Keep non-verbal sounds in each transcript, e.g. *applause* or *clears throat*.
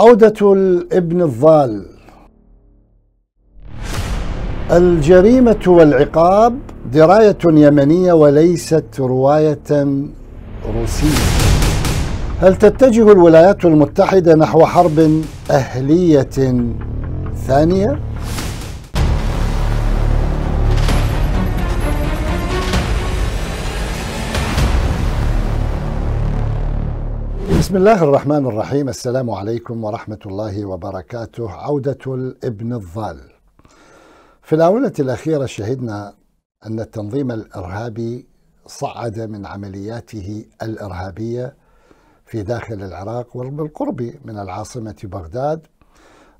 عودة الابن الضال الجريمة والعقاب دراية يمنية وليست رواية روسية هل تتجه الولايات المتحدة نحو حرب أهلية ثانية؟ بسم الله الرحمن الرحيم السلام عليكم ورحمة الله وبركاته عودة الابن الضال في الآونة الأخيرة شهدنا أن التنظيم الإرهابي صعد من عملياته الإرهابية في داخل العراق وبالقرب من العاصمة بغداد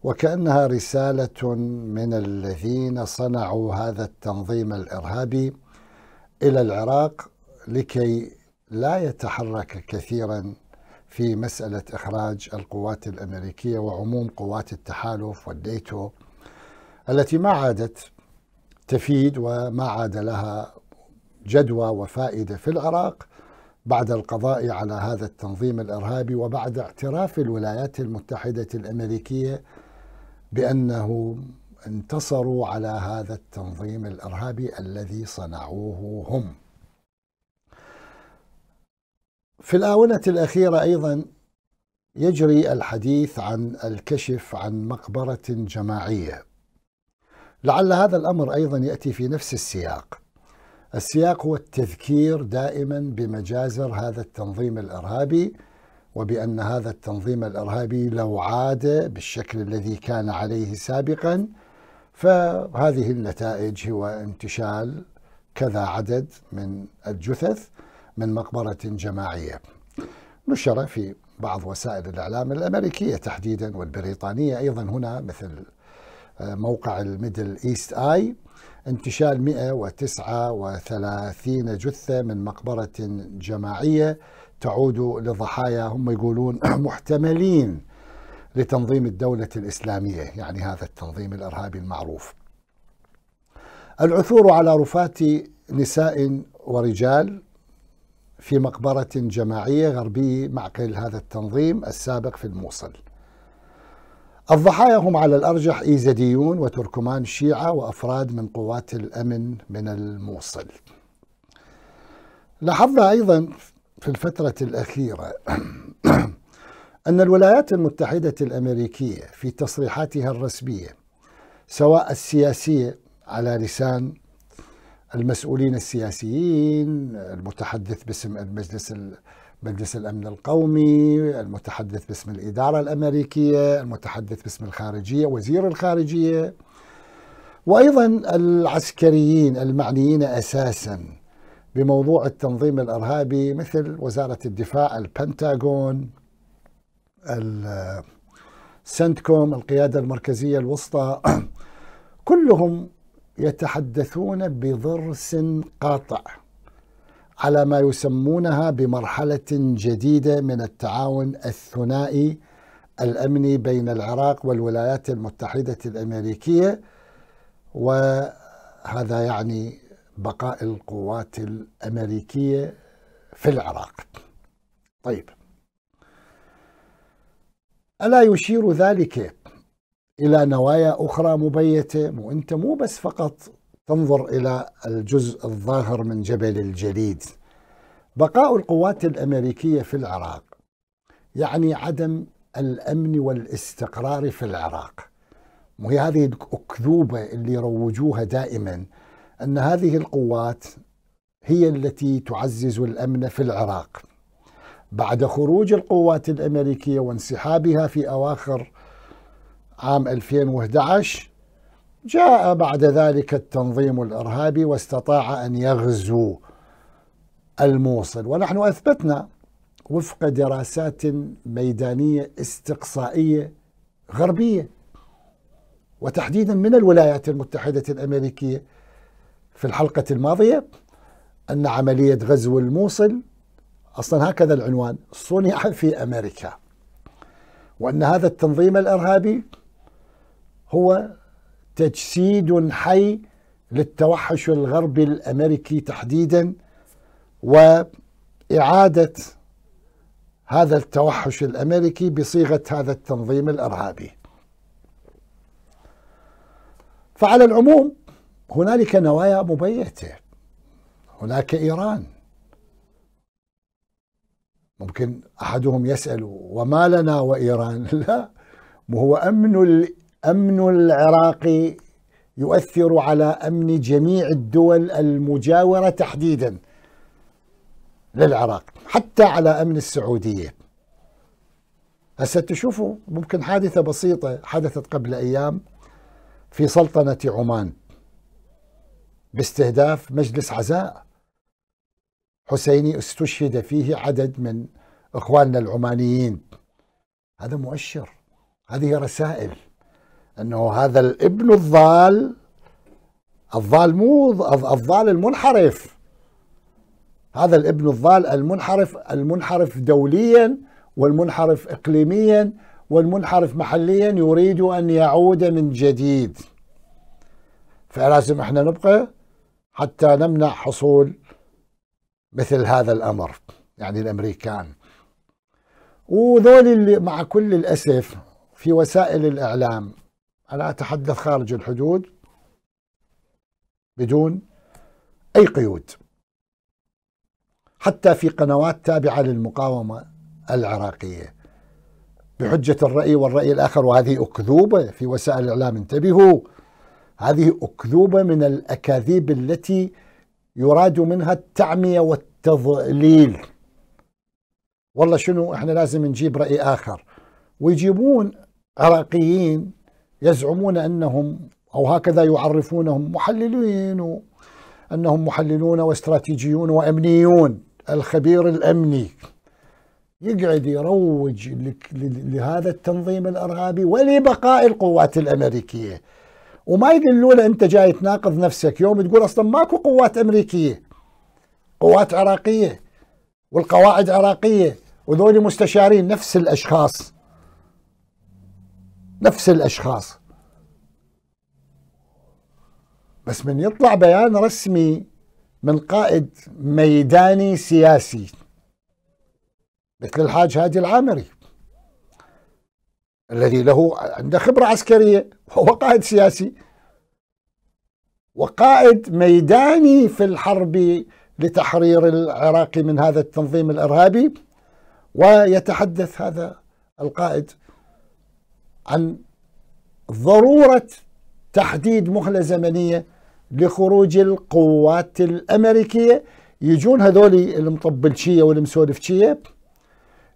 وكأنها رسالة من الذين صنعوا هذا التنظيم الإرهابي إلى العراق لكي لا يتحرك كثيرا في مسألة إخراج القوات الأمريكية وعموم قوات التحالف والديتو التي ما عادت تفيد وما عاد لها جدوى وفائدة في العراق بعد القضاء على هذا التنظيم الإرهابي وبعد اعتراف الولايات المتحدة الأمريكية بأنه انتصروا على هذا التنظيم الإرهابي الذي صنعوه هم في الآونة الأخيرة أيضا يجري الحديث عن الكشف عن مقبرة جماعية لعل هذا الأمر أيضا يأتي في نفس السياق السياق هو التذكير دائما بمجازر هذا التنظيم الإرهابي وبأن هذا التنظيم الإرهابي لو عاد بالشكل الذي كان عليه سابقا فهذه النتائج هو انتشال كذا عدد من الجثث من مقبرة جماعية نشر في بعض وسائل الإعلام الأمريكية تحديدا والبريطانية أيضا هنا مثل آه، موقع الميدل إيست آي انتشال 139 جثة من مقبرة جماعية تعود لضحايا هم يقولون *clears throat* محتملين لتنظيم الدولة الإسلامية يعني هذا التنظيم الإرهابي المعروف العثور على رفات نساء ورجال في مقبرة جماعية غربي معقل هذا التنظيم السابق في الموصل الضحايا هم على الأرجح إيزديون وتركمان شيعة وأفراد من قوات الأمن من الموصل لاحظنا أيضا في الفترة الأخيرة *clears throat* أن الولايات المتحدة الأمريكية في تصريحاتها الرسمية سواء السياسية على لسان المسؤولين السياسيين المتحدث باسم المجلس مجلس الأمن القومي المتحدث باسم الإدارة الأمريكية المتحدث باسم الخارجية وزير الخارجية وأيضا العسكريين المعنيين أساسا بموضوع التنظيم الإرهابي مثل وزارة الدفاع البنتاغون سنتكوم القيادة المركزية الوسطى *clears throat* كلهم يتحدثون بضرس قاطع على ما يسمونها بمرحله جديده من التعاون الثنائي الامني بين العراق والولايات المتحده الامريكيه وهذا يعني بقاء القوات الامريكيه في العراق. طيب الا يشير ذلك الى نوايا اخرى مبيته وانت مو بس فقط تنظر الى الجزء الظاهر من جبل الجليد بقاء القوات الامريكيه في العراق يعني عدم الامن والاستقرار في العراق وهي هذه الاكذوبه اللي يروجوها دائما ان هذه القوات هي التي تعزز الامن في العراق بعد خروج القوات الامريكيه وانسحابها في اواخر عام 2011 جاء بعد ذلك التنظيم الارهابي واستطاع ان يغزو الموصل ونحن اثبتنا وفق دراسات ميدانيه استقصائيه غربيه وتحديدا من الولايات المتحده الامريكيه في الحلقه الماضيه ان عمليه غزو الموصل اصلا هكذا العنوان صنع في امريكا وان هذا التنظيم الارهابي هو تجسيد حي للتوحش الغربي الامريكي تحديدا واعاده هذا التوحش الامريكي بصيغه هذا التنظيم الارهابي. فعلى العموم هنالك نوايا مبيته هناك ايران ممكن احدهم يسال وما لنا وايران؟ *laughs* لا هو امن امن العراق يؤثر على امن جميع الدول المجاوره تحديدا للعراق حتى على امن السعوديه هسه تشوفوا ممكن حادثه بسيطه حدثت قبل ايام في سلطنه عمان باستهداف مجلس عزاء حسيني استشهد فيه عدد من اخواننا العمانيين هذا مؤشر هذه رسائل انه هذا الابن الضال الضال مو الضال المنحرف هذا الابن الضال المنحرف المنحرف دوليا والمنحرف اقليميا والمنحرف محليا يريد ان يعود من جديد فلازم احنا نبقى حتى نمنع حصول مثل هذا الامر يعني الامريكان وذول اللي مع كل الاسف في وسائل الاعلام أنا أتحدث خارج الحدود بدون أي قيود حتى في قنوات تابعة للمقاومة العراقية بحجة الرأي والرأي الآخر وهذه أكذوبة في وسائل الإعلام انتبهوا هذه أكذوبة من الأكاذيب التي يراد منها التعمية والتضليل والله شنو احنا لازم نجيب رأي آخر ويجيبون عراقيين يزعمون انهم او هكذا يعرفونهم محللين انهم محللون واستراتيجيون وامنيون الخبير الامني يقعد يروج لهذا التنظيم الارهابي ولبقاء القوات الامريكيه وما يقولون انت جاي تناقض نفسك يوم تقول اصلا ماكو قوات امريكيه قوات عراقيه والقواعد عراقيه وذولي مستشارين نفس الاشخاص نفس الأشخاص بس من يطلع بيان رسمي من قائد ميداني سياسي مثل الحاج هادي العامري الذي له عنده خبرة عسكرية وهو قائد سياسي وقائد ميداني في الحرب لتحرير العراق من هذا التنظيم الإرهابي ويتحدث هذا القائد عن ضروره تحديد مهله زمنيه لخروج القوات الامريكيه يجون هذول المطبلشيه والمسولفشيه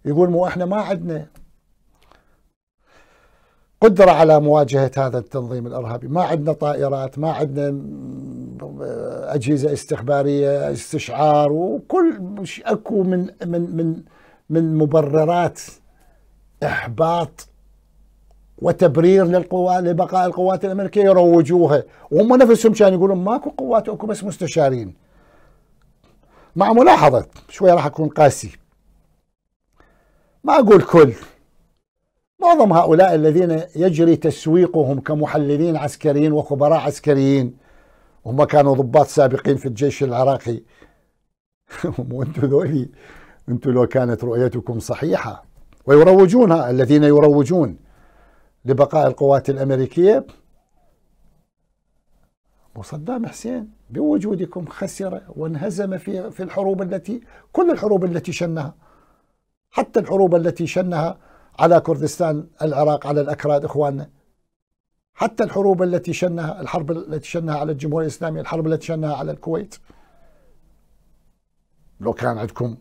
يقول مو احنا ما عندنا قدرة على مواجهة هذا التنظيم الإرهابي ما عندنا طائرات ما عندنا أجهزة استخبارية استشعار وكل أكو من من من من مبررات إحباط وتبرير للقوى لبقاء القوات الامريكيه يروجوها وهم نفسهم كانوا يقولون ماكو قوات اكو بس مستشارين مع ملاحظه شويه راح اكون قاسي ما اقول كل معظم هؤلاء الذين يجري تسويقهم كمحللين عسكريين وخبراء عسكريين هم كانوا ضباط سابقين في الجيش العراقي *laughs* وانتم ذولي انتم لو كانت رؤيتكم صحيحه ويروجونها الذين يروجون لبقاء القوات الأمريكية وصدام حسين بوجودكم خسر وانهزم في في الحروب التي كل الحروب التي شنها حتى الحروب التي شنها على كردستان العراق على الاكراد اخواننا حتى الحروب التي شنها الحرب التي شنها على الجمهوريه الاسلاميه الحرب التي شنها على الكويت لو كان عندكم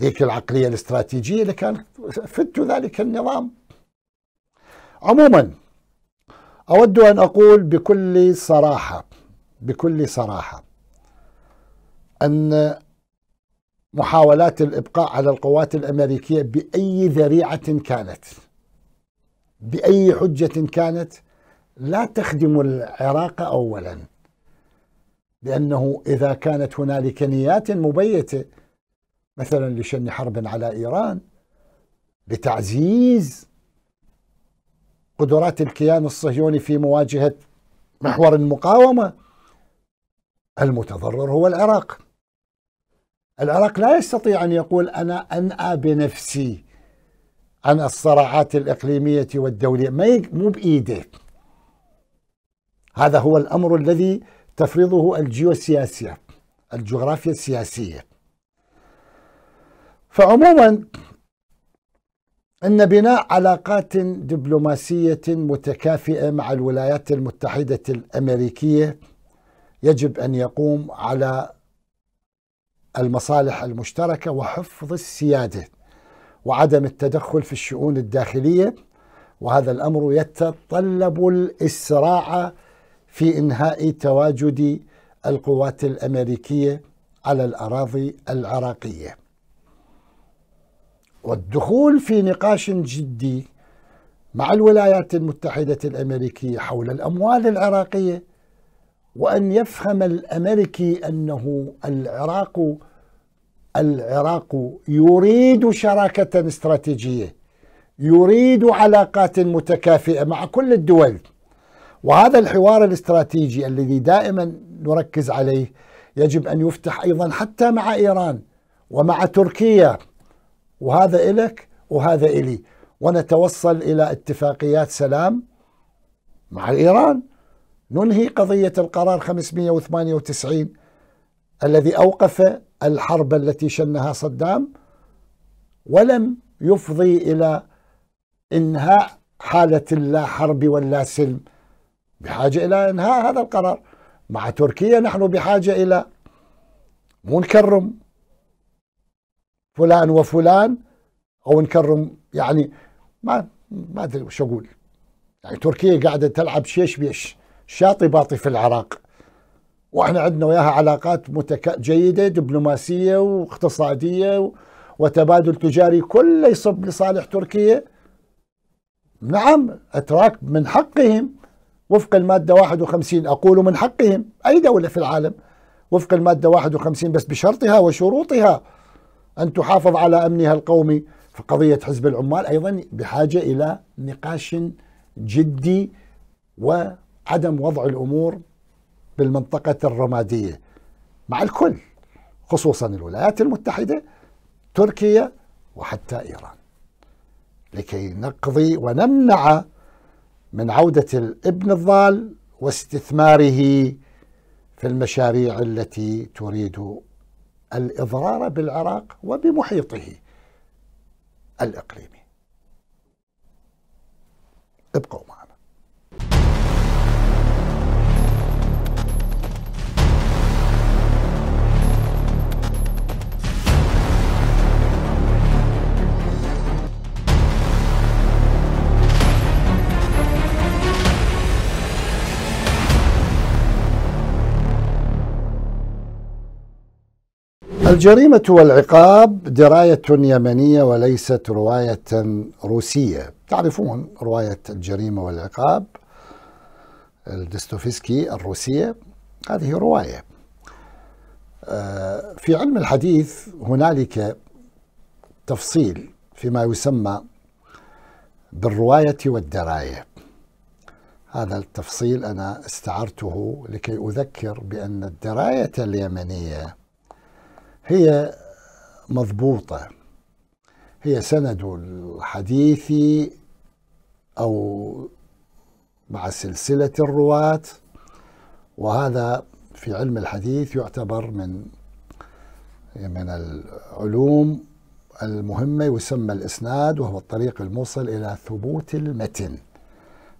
ذيك العقليه الاستراتيجيه لكان فدتوا ذلك النظام عموما أود أن أقول بكل صراحة بكل صراحة أن محاولات الإبقاء على القوات الأمريكية بأي ذريعة كانت بأي حجة كانت لا تخدم العراق أولا لأنه إذا كانت هنالك نيات مبيتة مثلا لشن حرب على إيران لتعزيز قدرات الكيان الصهيوني في مواجهة محور المقاومة المتضرر هو العراق العراق لا يستطيع أن يقول أنا أنأى بنفسي عن الصراعات الإقليمية والدولية ما مو بإيده هذا هو الأمر الذي تفرضه الجيوسياسية الجغرافيا السياسية فعموما أن بناء علاقات دبلوماسية متكافئة مع الولايات المتحدة الأمريكية يجب أن يقوم على المصالح المشتركة وحفظ السيادة وعدم التدخل في الشؤون الداخلية وهذا الأمر يتطلب الإسراع في إنهاء تواجد القوات الأمريكية على الأراضي العراقية والدخول في نقاش جدي مع الولايات المتحدة الأمريكية حول الأموال العراقية وأن يفهم الأمريكي أنه العراق العراق يريد شراكة استراتيجية يريد علاقات متكافئة مع كل الدول وهذا الحوار الاستراتيجي الذي دائما نركز عليه يجب أن يفتح أيضا حتى مع إيران ومع تركيا وهذا إلك وهذا إلي ونتوصل إلى اتفاقيات سلام مع إيران ننهي قضية القرار 598 الذي أوقف الحرب التي شنها صدام ولم يفضي إلى إنهاء حالة اللا حرب ولا سلم بحاجة إلى إنهاء هذا القرار مع تركيا نحن بحاجة إلى مو نكرم فلان وفلان او نكرم يعني ما ما ادري وش اقول يعني تركيا قاعده تلعب شيش بيش شاطي باطي في العراق واحنا عندنا وياها علاقات متك... جيده دبلوماسيه واقتصاديه و... وتبادل تجاري كله يصب لصالح تركيا نعم اتراك من حقهم وفق الماده 51 اقول من حقهم اي دوله في العالم وفق الماده 51 بس بشرطها وشروطها أن تحافظ على أمنها القومي فقضية حزب العمال أيضا بحاجة إلى نقاش جدي وعدم وضع الأمور بالمنطقة الرمادية مع الكل خصوصا الولايات المتحدة تركيا وحتى إيران لكي نقضي ونمنع من عودة الابن الضال واستثماره في المشاريع التي تريد الإضرار بالعراق وبمحيطه الإقليمي ابقوا معنا الجريمة والعقاب دراية يمنية وليست رواية روسية تعرفون رواية الجريمة والعقاب الدستوفيسكي الروسية هذه رواية آه، في علم الحديث هنالك تفصيل فيما يسمى بالرواية والدراية هذا التفصيل أنا استعرته لكي أذكر بأن الدراية اليمنية هي مضبوطة هي سند الحديث أو مع سلسلة الرواة وهذا في علم الحديث يعتبر من من العلوم المهمة يسمى الإسناد وهو الطريق الموصل إلى ثبوت المتن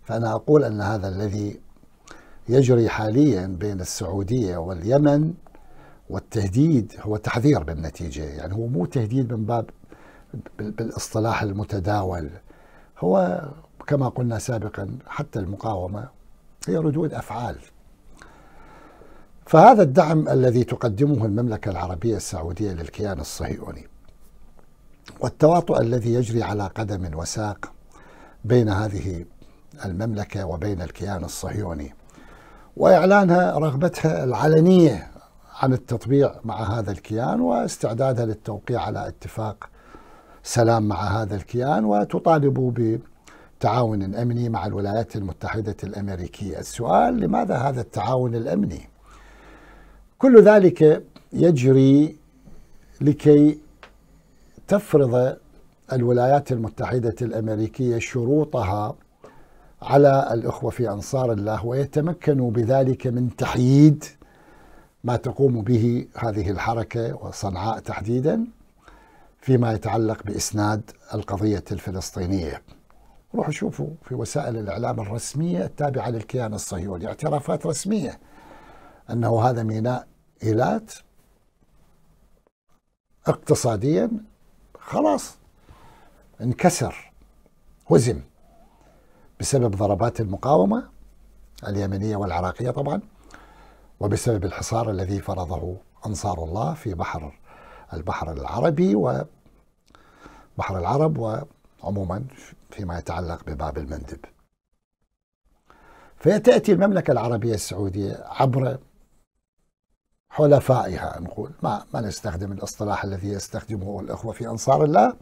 فأنا أقول أن هذا الذي يجري حاليا بين السعودية واليمن والتهديد هو تحذير بالنتيجة يعني هو مو تهديد من باب بالاصطلاح المتداول هو كما قلنا سابقا حتى المقاومة هي ردود أفعال فهذا الدعم الذي تقدمه المملكة العربية السعودية للكيان الصهيوني والتواطؤ الذي يجري على قدم وساق بين هذه المملكة وبين الكيان الصهيوني وإعلانها رغبتها العلنية عن التطبيع مع هذا الكيان واستعدادها للتوقيع على اتفاق سلام مع هذا الكيان وتطالب بتعاون امني مع الولايات المتحده الامريكيه، السؤال لماذا هذا التعاون الامني؟ كل ذلك يجري لكي تفرض الولايات المتحده الامريكيه شروطها على الاخوه في انصار الله ويتمكنوا بذلك من تحييد ما تقوم به هذه الحركة وصنعاء تحديدا فيما يتعلق بإسناد القضية الفلسطينية روحوا شوفوا في وسائل الإعلام الرسمية التابعة للكيان الصهيوني اعترافات رسمية أنه هذا ميناء إيلات اقتصاديا خلاص انكسر هزم بسبب ضربات المقاومة اليمنية والعراقية طبعاً وبسبب الحصار الذي فرضه أنصار الله في بحر البحر العربي وبحر العرب وعموما فيما يتعلق بباب المندب فتأتي المملكة العربية السعودية عبر حلفائها نقول ما ما نستخدم الاصطلاح الذي يستخدمه الإخوة في أنصار الله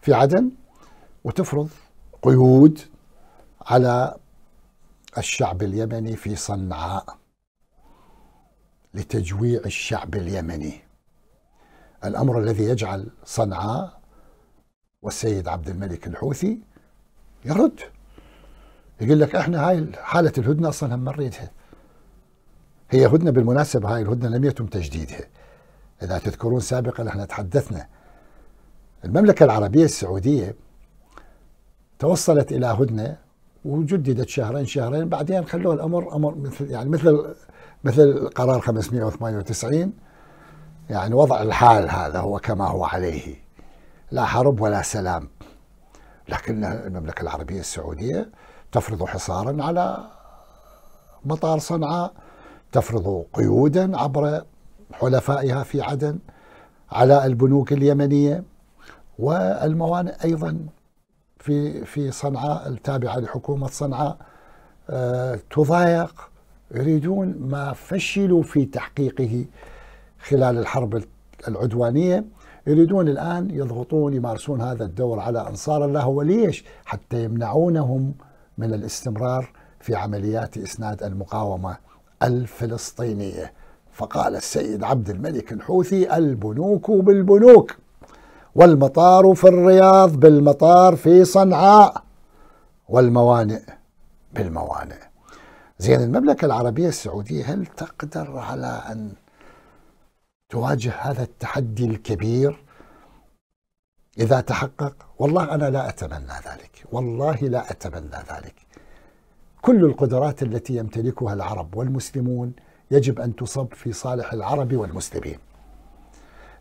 في عدن وتفرض قيود على الشعب اليمني في صنعاء لتجويع الشعب اليمني الأمر الذي يجعل صنعاء والسيد عبد الملك الحوثي يرد يقول لك احنا هاي حالة الهدنة أصلا هم مريتها هي هدنة بالمناسبة هاي الهدنة لم يتم تجديدها إذا تذكرون سابقا احنا تحدثنا المملكة العربية السعودية توصلت إلى هدنة وجددت شهرين شهرين بعدين خلوه الامر امر مثل يعني مثل مثل قرار 598 يعني وضع الحال هذا هو كما هو عليه لا حرب ولا سلام لكن المملكة العربية السعودية تفرض حصارا على مطار صنعاء تفرض قيودا عبر حلفائها في عدن على البنوك اليمنية والموانئ أيضا في في صنعاء التابعة لحكومة صنعاء آه، تضايق يريدون ما فشلوا في تحقيقه خلال الحرب العدوانية يريدون الآن يضغطون يمارسون هذا الدور على أنصار الله وليش حتى يمنعونهم من الاستمرار في عمليات إسناد المقاومة الفلسطينية فقال السيد عبد الملك الحوثي البنوك بالبنوك والمطار في الرياض بالمطار في صنعاء والموانئ بالموانئ زين المملكة العربية السعودية هل تقدر على أن تواجه هذا التحدي الكبير إذا تحقق والله أنا لا أتمنى ذلك والله لا أتمنى ذلك كل القدرات التي يمتلكها العرب والمسلمون يجب أن تصب في صالح العرب والمسلمين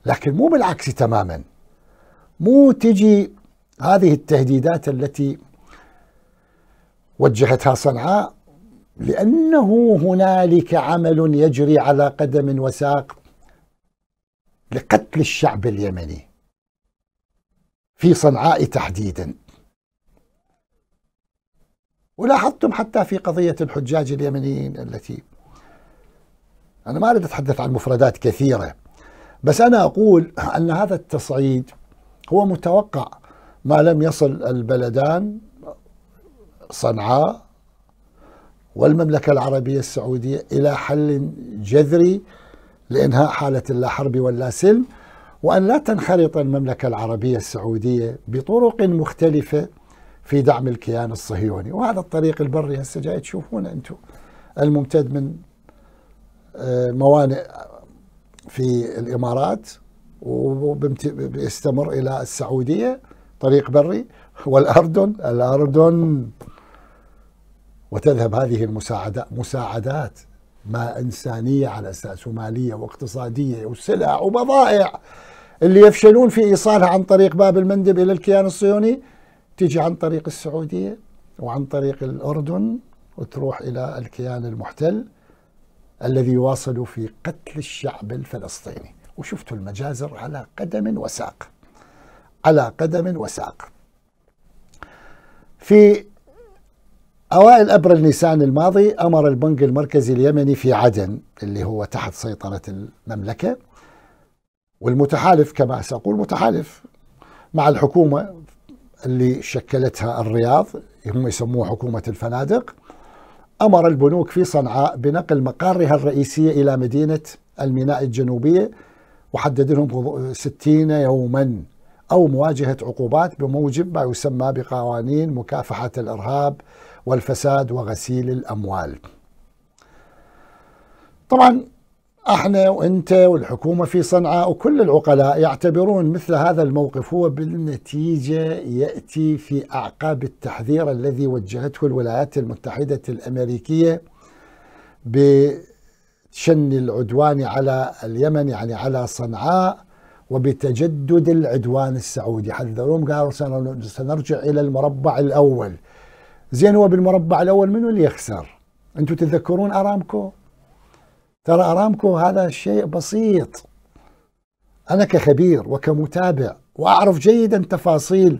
لكن مو بالعكس تماما مو تجي هذه التهديدات التي وجهتها صنعاء لأنه هنالك عمل يجري على قدم وساق لقتل الشعب اليمني في صنعاء تحديدا ولاحظتم حتى في قضية الحجاج اليمنيين التي أنا ما أريد أتحدث عن مفردات كثيرة بس أنا أقول أن هذا التصعيد هو متوقع ما لم يصل البلدان صنعاء والمملكة العربية السعودية إلى حل جذري لإنهاء حالة اللا حرب واللا سلم وأن لا تنخرط المملكة العربية السعودية بطرق مختلفة في دعم الكيان الصهيوني وهذا الطريق البري هسه جاي تشوفونه أنتم الممتد من آه، موانئ في الإمارات وبيستمر إلى السعودية طريق بري والأردن الأردن وتذهب هذه المساعدات مساعدات ما إنسانية على أساس ومالية واقتصادية وسلع وبضائع اللي يفشلون في إيصالها عن طريق باب المندب إلى الكيان الصهيوني تيجي عن طريق السعودية وعن طريق الأردن وتروح إلى الكيان المحتل الذي يواصل في قتل الشعب الفلسطيني وشفت المجازر على قدم وساق على قدم وساق في أوائل أبريل نيسان الماضي أمر البنك المركزي اليمني في عدن اللي هو تحت سيطرة المملكة والمتحالف كما سأقول متحالف مع الحكومة اللي شكلتها الرياض هم يسموها حكومة الفنادق أمر البنوك في صنعاء بنقل مقارها الرئيسية إلى مدينة الميناء الجنوبية وحدد لهم 60 يوماً أو مواجهة عقوبات بموجب ما يسمى بقوانين مكافحة الإرهاب والفساد وغسيل الأموال طبعا احنا وانت والحكومه في صنعاء وكل العقلاء يعتبرون مثل هذا الموقف هو بالنتيجه ياتي في اعقاب التحذير الذي وجهته الولايات المتحده الامريكيه بشن العدوان على اليمن يعني على صنعاء وبتجدد العدوان السعودي حذروهم قالوا سنرجع إلى المربع الأول زين هو بالمربع الأول منو اللي يخسر أنتم تتذكرون أرامكو ترى أرامكو هذا شيء بسيط أنا كخبير وكمتابع وأعرف جيدا تفاصيل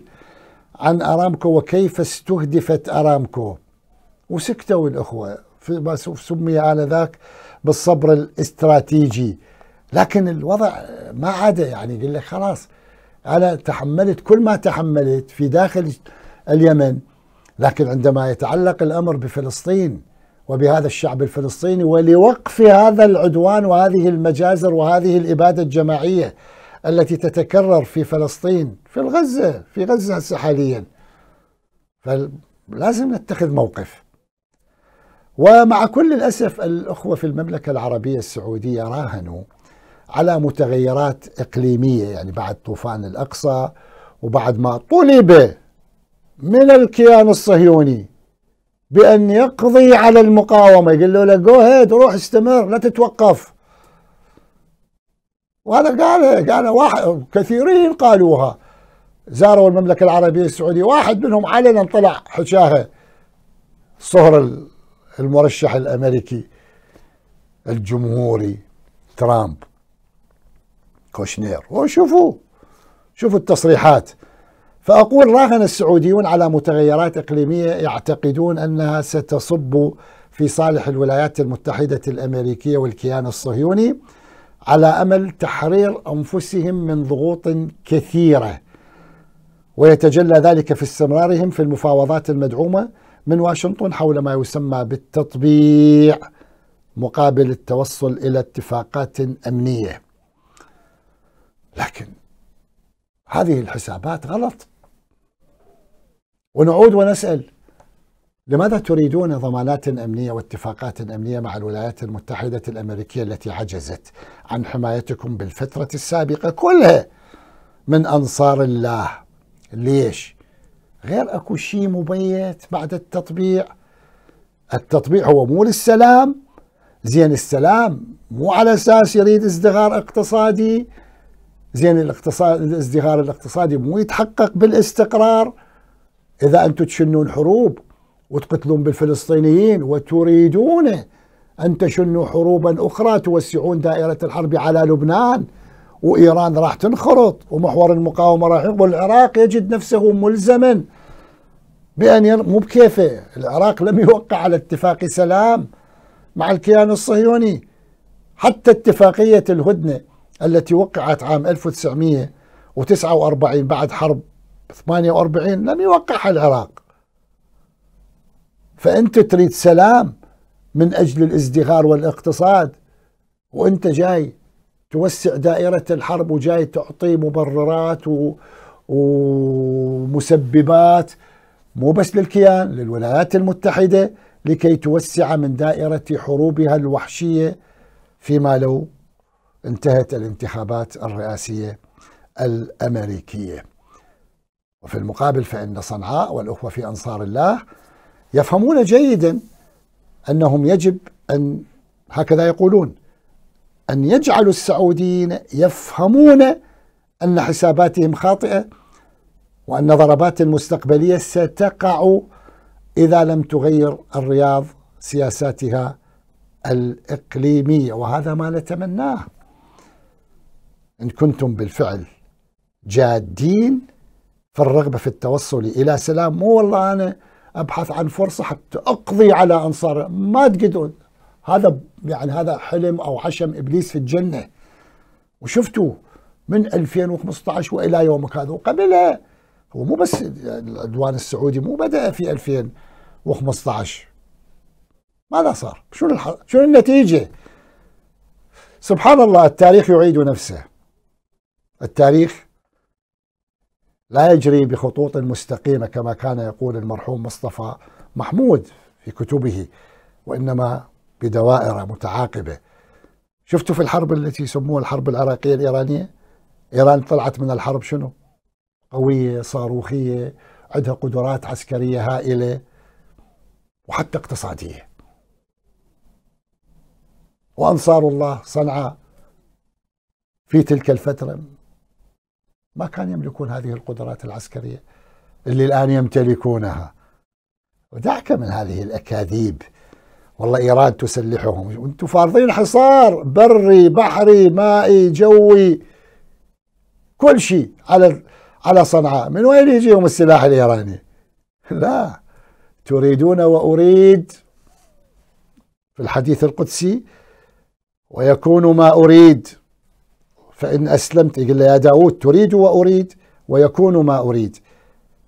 عن أرامكو وكيف استهدفت أرامكو وسكتوا الأخوة في ما سمي آنذاك بالصبر الاستراتيجي لكن الوضع ما عاد يعني يقول لك خلاص انا تحملت كل ما تحملت في داخل اليمن لكن عندما يتعلق الامر بفلسطين وبهذا الشعب الفلسطيني ولوقف هذا العدوان وهذه المجازر وهذه الاباده الجماعيه التي تتكرر في فلسطين في الغزه في غزه هسه حاليا فلازم نتخذ موقف ومع كل الاسف الاخوه في المملكه العربيه السعوديه راهنوا على متغيرات إقليمية يعني بعد طوفان الأقصى وبعد ما طلب من الكيان الصهيوني بأن يقضي على المقاومة يقول له لك جو هيد روح استمر لا تتوقف وهذا قال قال واحد كثيرين قالوها زاروا المملكة العربية السعودية واحد منهم علنا طلع حشاها صهر المرشح الأمريكي الجمهوري ترامب كوشنير وشوفوا شوفوا التصريحات فأقول راهن السعوديون على متغيرات إقليمية يعتقدون أنها ستصب في صالح الولايات المتحدة الأمريكية والكيان الصهيوني على أمل تحرير أنفسهم من ضغوط كثيرة ويتجلى ذلك في استمرارهم في المفاوضات المدعومة من واشنطن حول ما يسمى بالتطبيع مقابل التوصل إلى اتفاقات أمنية لكن هذه الحسابات غلط ونعود ونسأل لماذا تريدون ضمانات أمنية واتفاقات أمنية مع الولايات المتحدة الأمريكية التي عجزت عن حمايتكم بالفترة السابقة كلها من أنصار الله ليش؟ غير أكو شيء مبيت بعد التطبيع التطبيع هو مو للسلام زين السلام مو على أساس يريد ازدهار اقتصادي زين الاقتصاد الازدهار الاقتصادي مو يتحقق بالاستقرار اذا انتم تشنون حروب وتقتلون بالفلسطينيين وتريدون ان تشنوا حروبا اخرى توسعون دائره الحرب على لبنان وايران راح تنخرط ومحور المقاومه راح يقبل العراق يجد نفسه ملزما بان ير... مو بكيفه العراق لم يوقع على اتفاق سلام مع الكيان الصهيوني حتى اتفاقيه الهدنه التي وقعت عام 1949 بعد حرب 48 لم يوقعها العراق فأنت تريد سلام من أجل الازدهار والاقتصاد وأنت جاي توسع دائرة الحرب وجاي تعطي مبررات و... ومسببات مو بس للكيان للولايات المتحدة لكي توسع من دائرة حروبها الوحشية فيما لو انتهت الانتخابات الرئاسية الأمريكية وفي المقابل فإن صنعاء والأخوة في أنصار الله يفهمون جيدا أنهم يجب أن هكذا يقولون أن يجعلوا السعوديين يفهمون أن حساباتهم خاطئة وأن ضربات المستقبلية ستقع إذا لم تغير الرياض سياساتها الإقليمية وهذا ما نتمناه إن كنتم بالفعل جادين في الرغبة في التوصل إلى سلام مو والله أنا أبحث عن فرصة حتى أقضي على أنصار ما تقدرون هذا يعني هذا حلم أو حشم إبليس في الجنة وشفتوا من 2015 والى يومك هذا وقبلها هو مو بس العدوان السعودي مو بدا في 2015 ماذا صار؟ شنو شنو النتيجه؟ سبحان الله التاريخ يعيد نفسه التاريخ لا يجري بخطوط مستقيمة كما كان يقول المرحوم مصطفى محمود في كتبه وإنما بدوائر متعاقبة شفتوا في الحرب التي يسموها الحرب العراقية الإيرانية إيران طلعت من الحرب شنو قوية صاروخية عندها قدرات عسكرية هائلة وحتى اقتصادية وأنصار الله صنعاء في تلك الفترة ما كان يملكون هذه القدرات العسكرية اللي الآن يمتلكونها ودعك من هذه الأكاذيب والله إيران تسلحهم وانتم فارضين حصار بري بحري مائي جوي كل شيء على على صنعاء من وين يجيهم السلاح الإيراني لا تريدون وأريد في الحديث القدسي ويكون ما أريد فإن أسلمت يقول له يا داود تريد وأريد ويكون ما أريد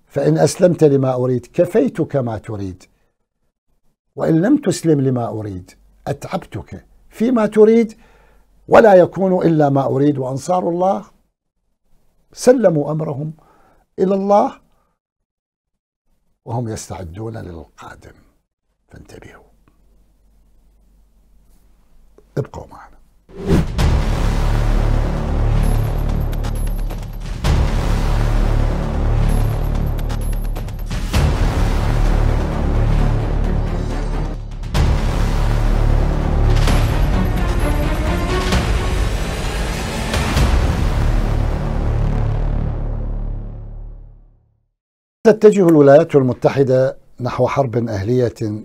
فإن أسلمت لما أريد كفيتك ما تريد وإن لم تسلم لما أريد أتعبتك فيما تريد ولا يكون إلا ما أريد وأنصار الله سلموا أمرهم إلى الله وهم يستعدون للقادم فانتبهوا ابقوا معنا تتجه الولايات المتحدة نحو حرب أهلية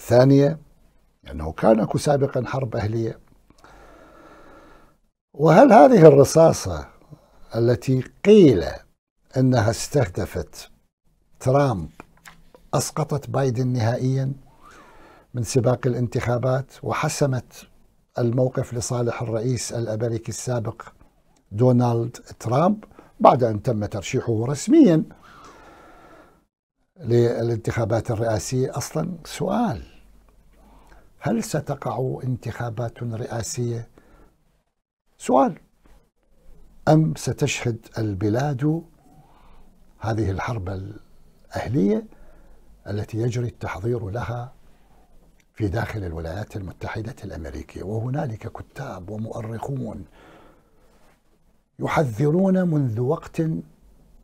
ثانية لأنه يعني كان أكو سابقا حرب أهلية وهل هذه الرصاصة التي قيل أنها استهدفت ترامب أسقطت بايدن نهائيا من سباق الانتخابات وحسمت الموقف لصالح الرئيس الأمريكي السابق دونالد ترامب بعد أن تم ترشيحه رسميا للانتخابات الرئاسية أصلا سؤال هل ستقع انتخابات رئاسية؟ سؤال أم ستشهد البلاد هذه الحرب الأهلية التي يجري التحضير لها في داخل الولايات المتحدة الأمريكية وهنالك كتاب ومؤرخون يحذرون منذ وقت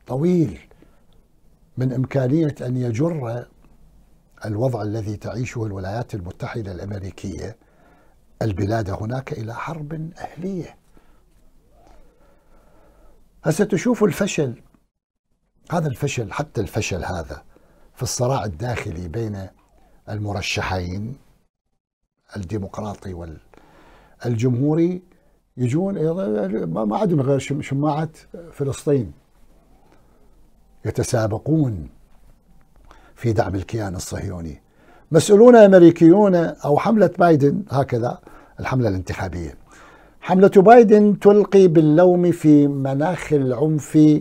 طويل من إمكانية أن يجر الوضع الذي تعيشه الولايات المتحدة الأمريكية البلاد هناك إلى حرب أهلية هسه تشوفوا الفشل هذا الفشل حتى الفشل هذا في الصراع الداخلي بين المرشحين الديمقراطي والجمهوري يجون ما عندهم غير شماعة فلسطين يتسابقون في دعم الكيان الصهيوني مسؤولون أمريكيون أو حملة بايدن هكذا الحملة الانتخابية حملة بايدن تلقي باللوم في مناخ العنف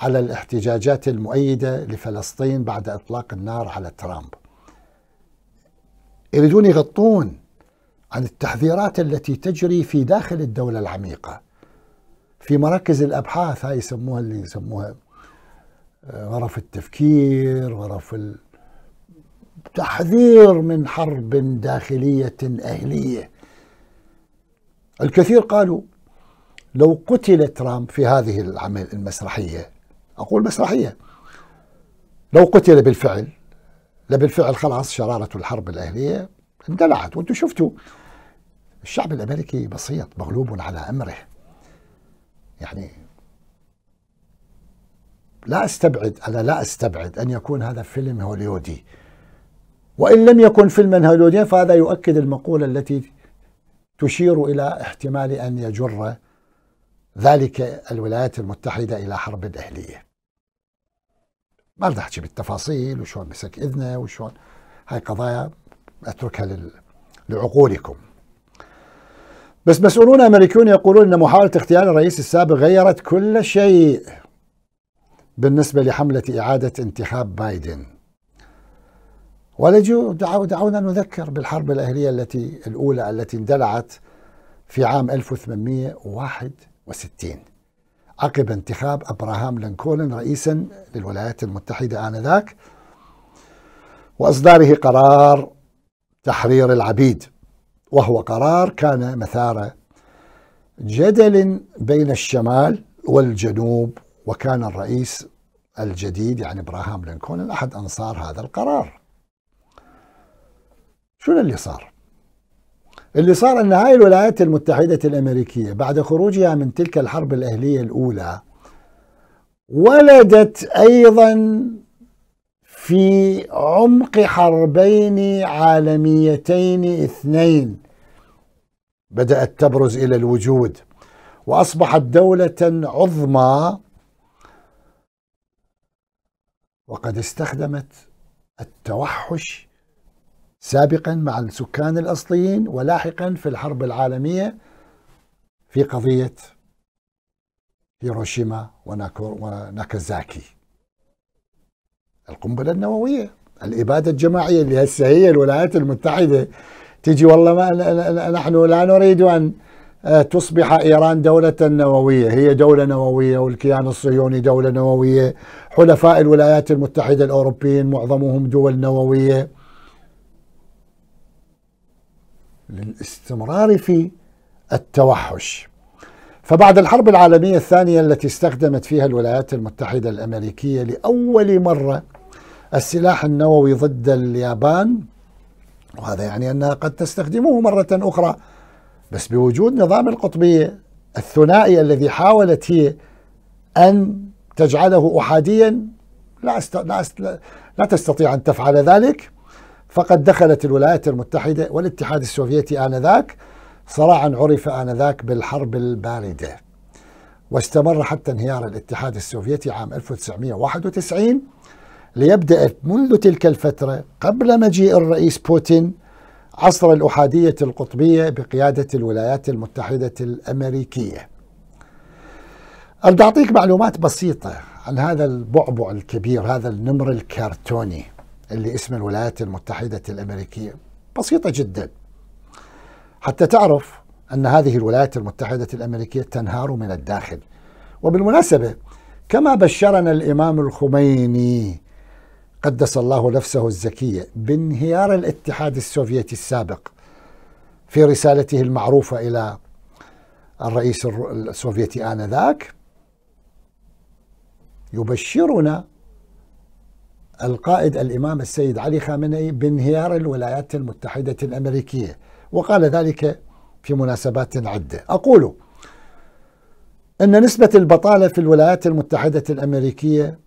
على الاحتجاجات المؤيدة لفلسطين بعد إطلاق النار على ترامب يريدون يغطون عن التحذيرات التي تجري في داخل الدولة العميقة في مراكز الأبحاث هاي يسموها اللي يسموها غرف التفكير غرف التحذير من حرب داخلية أهلية الكثير قالوا لو قتل ترامب في هذه العمل المسرحية أقول مسرحية لو قتل بالفعل لبالفعل خلاص شرارة الحرب الأهلية اندلعت وانتم شفتوا الشعب الأمريكي بسيط مغلوب على أمره يعني لا استبعد انا لا استبعد ان يكون هذا فيلم هوليودي وان لم يكن فيلما هوليوديا فهذا يؤكد المقوله التي تشير الى احتمال ان يجر ذلك الولايات المتحده الى حرب اهليه. ما بدي احكي بالتفاصيل وشلون مسك اذنه وشلون هاي قضايا اتركها لل... لعقولكم. بس مسؤولون امريكيون يقولون ان محاوله اغتيال الرئيس السابق غيرت كل شيء بالنسبة لحملة إعادة انتخاب بايدن ولجو دعونا نذكر بالحرب الأهلية التي الأولى التي اندلعت في عام 1861 عقب انتخاب ابراهام لينكولن رئيسا للولايات المتحده انذاك واصداره قرار تحرير العبيد وهو قرار كان مثار جدل بين الشمال والجنوب وكان الرئيس الجديد يعني ابراهام لينكولن احد انصار هذا القرار شو اللي صار اللي صار ان هاي الولايات المتحده الامريكيه بعد خروجها من تلك الحرب الاهليه الاولى ولدت ايضا في عمق حربين عالميتين اثنين بدات تبرز الى الوجود واصبحت دوله عظمى وقد استخدمت التوحش سابقا مع السكان الاصليين ولاحقا في الحرب العالميه في قضيه هيروشيما وناكازاكي القنبله النوويه الاباده الجماعيه اللي هسه هي الولايات المتحده تجي والله ما نحن لا نريد ان آه، تصبح إيران دولة نووية هي دولة نووية والكيان الصهيوني دولة نووية حلفاء الولايات المتحدة الأوروبيين معظمهم دول نووية للاستمرار في التوحش فبعد الحرب العالمية الثانية التي استخدمت فيها الولايات المتحدة الأمريكية لأول مرة السلاح النووي ضد اليابان وهذا يعني أنها قد تستخدمه مرة أخرى بس بوجود نظام القطبية الثنائي الذي حاولت هي أن تجعله أحاديا لا, است... لا, است... لا تستطيع أن تفعل ذلك فقد دخلت الولايات المتحدة والاتحاد السوفيتي آنذاك صراعا عرف آنذاك بالحرب الباردة واستمر حتى انهيار الاتحاد السوفيتي عام 1991 ليبدأ منذ تلك الفترة قبل مجيء الرئيس بوتين عصر الأحادية القطبية بقيادة الولايات المتحدة الأمريكية أريد أعطيك معلومات بسيطة عن هذا البعبع الكبير هذا النمر الكرتوني اللي اسمه الولايات المتحدة الأمريكية بسيطة جدا حتى تعرف أن هذه الولايات المتحدة الأمريكية تنهار من الداخل وبالمناسبة كما بشرنا الإمام الخميني قدس الله نفسه الزكية بانهيار الاتحاد السوفيتي السابق في رسالته المعروفة إلى الرئيس السوفيتي آنذاك يبشرنا القائد الإمام السيد علي خامنئي بانهيار الولايات المتحدة الأمريكية وقال ذلك في مناسبات عدة أقول أن نسبة البطالة في الولايات المتحدة الأمريكية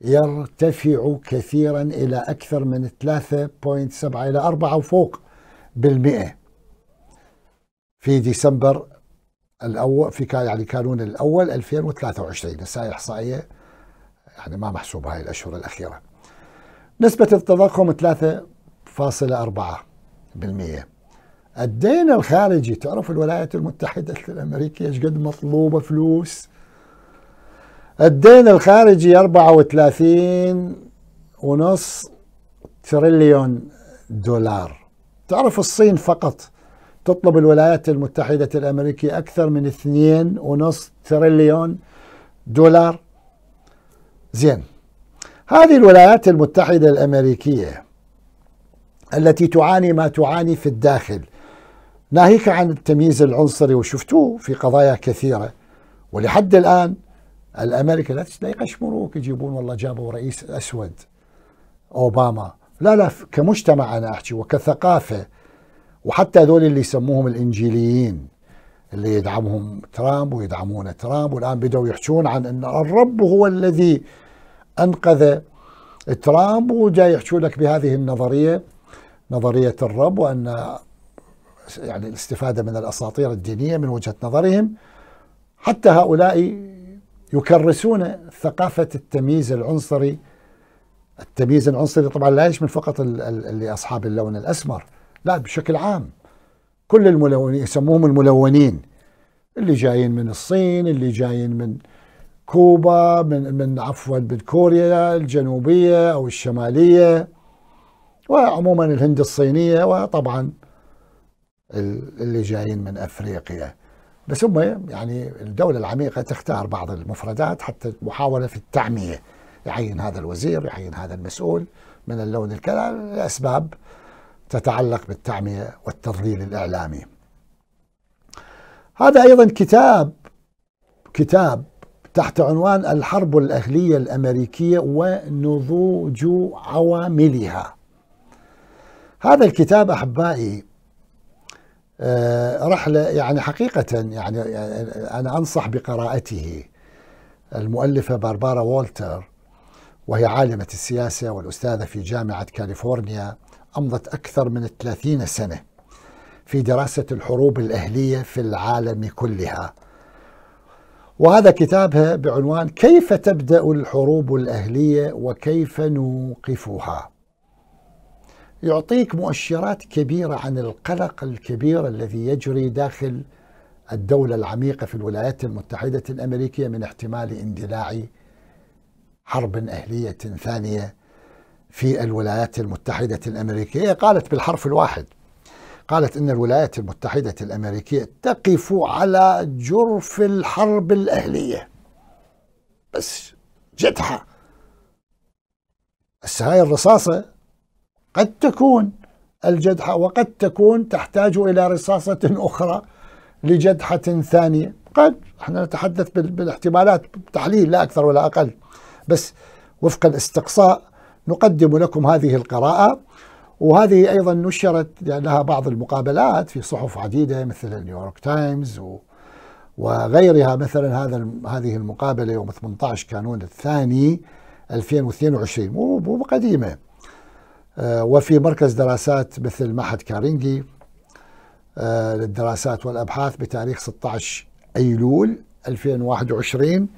يرتفع كثيرا إلى أكثر من 3.7 إلى 4 وفوق بالمئة في ديسمبر الأول في يعني كانون الأول 2023 نساء إحصائية يعني ما محسوبة هاي الأشهر الأخيرة نسبة التضخم 3.4 بالمئة الدين الخارجي تعرف الولايات المتحدة الأمريكية ايش قد مطلوبة فلوس الدين الخارجي 34 ونص تريليون دولار تعرف الصين فقط تطلب الولايات المتحدة الأمريكية أكثر من 2.5 تريليون دولار زين هذه الولايات المتحدة الأمريكية التي تعاني ما تعاني في الداخل ناهيك عن التمييز العنصري وشفتوه في قضايا كثيرة ولحد الآن الامريكا لا يقشمروك يجيبون والله جابوا رئيس اسود اوباما لا لا كمجتمع انا احكي وكثقافه وحتى هذول اللي يسموهم الانجيليين اللي يدعمهم ترامب ويدعمون ترامب والان بدأوا يحكون عن ان الرب هو الذي انقذ ترامب وجاي يحكوا لك بهذه النظريه نظريه الرب وان يعني الاستفاده من الاساطير الدينيه من وجهه نظرهم حتى هؤلاء يكرسون ثقافة التمييز العنصري التمييز العنصري طبعا لا يشمل فقط لأصحاب اللون الأسمر لا بشكل عام كل الملونين يسموهم الملونين اللي جايين من الصين اللي جايين من كوبا من من عفوا من كوريا الجنوبيه او الشماليه وعموما الهند الصينيه وطبعا اللي جايين من افريقيا بس هم يعني الدولة العميقة تختار بعض المفردات حتى محاولة في التعمية يعين هذا الوزير يعين هذا المسؤول من اللون الكذا لأسباب تتعلق بالتعمية والتضليل الإعلامي هذا أيضا كتاب كتاب تحت عنوان الحرب الأهلية الأمريكية ونضوج عواملها هذا الكتاب أحبائي رحلة آه، يعني حقيقة يعني آه، أنا أنصح بقراءته المؤلفة باربارا وولتر وهي عالمة السياسة والأستاذة في جامعة كاليفورنيا أمضت أكثر من 30 سنة في دراسة الحروب الأهلية في العالم كلها وهذا كتابها بعنوان كيف تبدأ الحروب الأهلية وكيف نوقفها يعطيك مؤشرات كبيرة عن القلق الكبير الذي يجري داخل الدولة العميقة في الولايات المتحدة الأمريكية من احتمال اندلاع حرب أهلية ثانية في الولايات المتحدة الأمريكية قالت بالحرف الواحد قالت إن الولايات المتحدة الأمريكية تقف على جرف الحرب الأهلية بس جدحة هاي الرصاصة قد تكون الجدحة وقد تكون تحتاج إلى رصاصة أخرى لجدحة ثانية قد احنا نتحدث بالاحتمالات تحليل لا أكثر ولا أقل بس وفق الاستقصاء نقدم لكم هذه القراءة وهذه أيضا نشرت لها بعض المقابلات في صحف عديدة مثل نيويورك تايمز و وغيرها مثلا هذا هذه المقابله يوم 18 كانون الثاني 2022 مو قديمه آه، وفي مركز دراسات مثل معهد كارينجي آه، للدراسات والأبحاث بتاريخ 16 أيلول 2021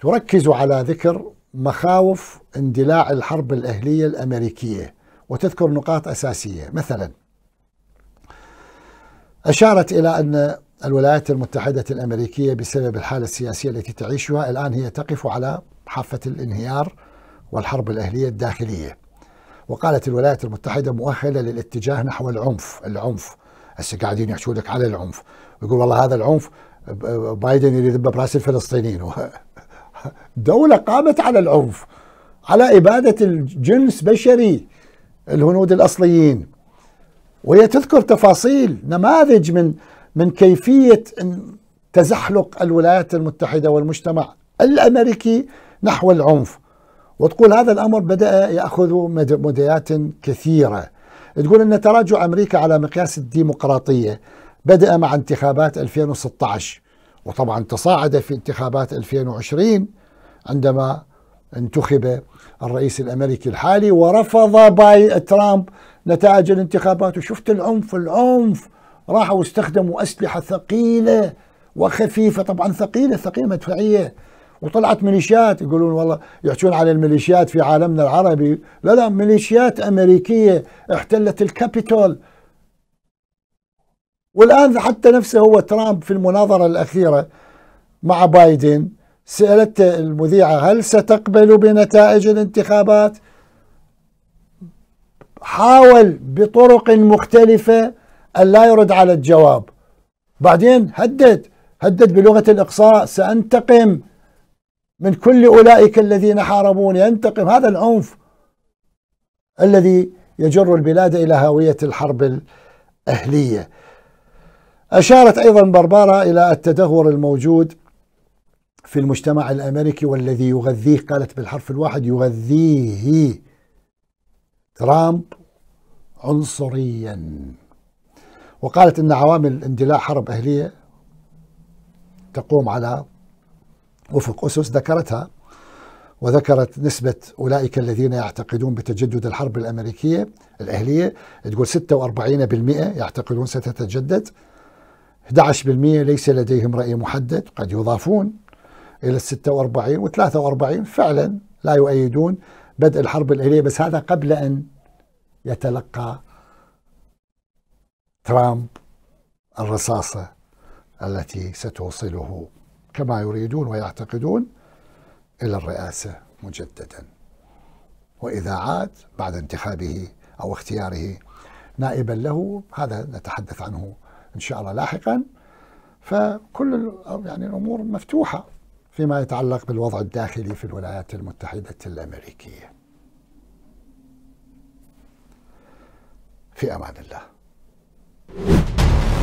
تركز على ذكر مخاوف اندلاع الحرب الأهلية الأمريكية وتذكر نقاط أساسية مثلا أشارت إلى أن الولايات المتحدة الأمريكية بسبب الحالة السياسية التي تعيشها الآن هي تقف على حافة الانهيار والحرب الأهلية الداخلية وقالت الولايات المتحدة مؤهلة للاتجاه نحو العنف العنف هسه قاعدين يحشولك على العنف يقول والله هذا العنف بايدن اللي ذبه براس الفلسطينيين *laughs* دولة قامت على العنف على إبادة الجنس بشري الهنود الأصليين وهي تذكر تفاصيل نماذج من من كيفية تزحلق الولايات المتحدة والمجتمع الأمريكي نحو العنف وتقول هذا الأمر بدأ يأخذ مديات كثيرة تقول أن تراجع أمريكا على مقياس الديمقراطية بدأ مع انتخابات 2016 وطبعا تصاعد في انتخابات 2020 عندما انتخب الرئيس الامريكي الحالي ورفض باي ترامب نتائج الانتخابات وشفت العنف العنف راحوا واستخدموا اسلحه ثقيله وخفيفه طبعا ثقيله ثقيله مدفعيه وطلعت ميليشيات يقولون والله يحكون على الميليشيات في عالمنا العربي لا لا ميليشيات أمريكية احتلت الكابيتول والآن حتى نفسه هو ترامب في المناظرة الأخيرة مع بايدن سألته المذيعة هل ستقبل بنتائج الانتخابات حاول بطرق مختلفة أن لا يرد على الجواب بعدين هدد هدد بلغة الإقصاء سأنتقم من كل أولئك الذين حاربوني ينتقم هذا العنف الذي يجر البلاد إلى هاوية الحرب الأهلية أشارت أيضا بربارة إلى التدهور الموجود في المجتمع الأمريكي والذي يغذيه قالت بالحرف الواحد يغذيه ترامب عنصريا وقالت أن عوامل اندلاع حرب أهلية تقوم على وفق أسس ذكرتها وذكرت نسبة أولئك الذين يعتقدون بتجدد الحرب الأمريكية الأهلية تقول 46% يعتقدون ستتجدد 11% ليس لديهم رأي محدد قد يضافون إلى 46 و 43 فعلا لا يؤيدون بدء الحرب الأهلية بس هذا قبل أن يتلقى ترامب الرصاصة التي ستوصله كما يريدون ويعتقدون إلى الرئاسة مجددا وإذا عاد بعد انتخابه أو اختياره نائبا له هذا نتحدث عنه إن شاء الله لاحقا فكل يعني الأمور مفتوحة فيما يتعلق بالوضع الداخلي في الولايات المتحدة الأمريكية في أمان الله